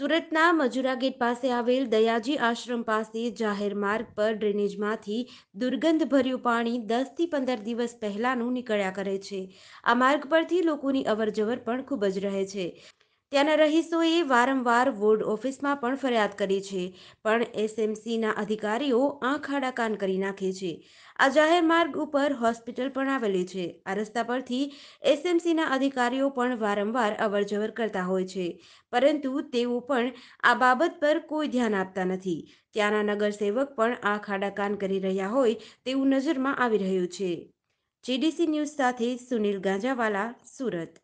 સુરતના મજુરા ગેટ પાસે આવેલ દયાજી આશ્રમ પાસે જાહેર માર્ગ પર ડ્રેનેજમાંથી દુર્ગંધભર્યું પાણી દસથી પંદર દિવસ પહેલાંનું નીકળ્યા કરે છે આ માર્ગ પરથી લોકોની અવરજવર પણ ખૂબ જ રહે છે ત્યાંના રહીશોએ વારંવાર વોર્ડ ઓફિસમાં પણ ફરિયાદ કરી છે પણ એસએમસીના અધિકારીઓ આંખ આડાકાન કરી નાખે છે આ જાહેર માર્ગ ઉપર હોસ્પિટલ પણ આવેલી છે આ રસ્તા પરથી એસએમસીના અધિકારીઓ પણ વારંવાર અવરજવર કરતા હોય છે પરંતુ તેઓ પણ આ બાબત પર કોઈ ધ્યાન આપતા નથી ત્યાંના નગરસેવક પણ આંખ આડાકાન કરી રહ્યા હોય તેવું નજરમાં આવી રહ્યું છે જીડીસી ન્યૂઝ સાથે સુનિલ ગાંજાવાલા સુરત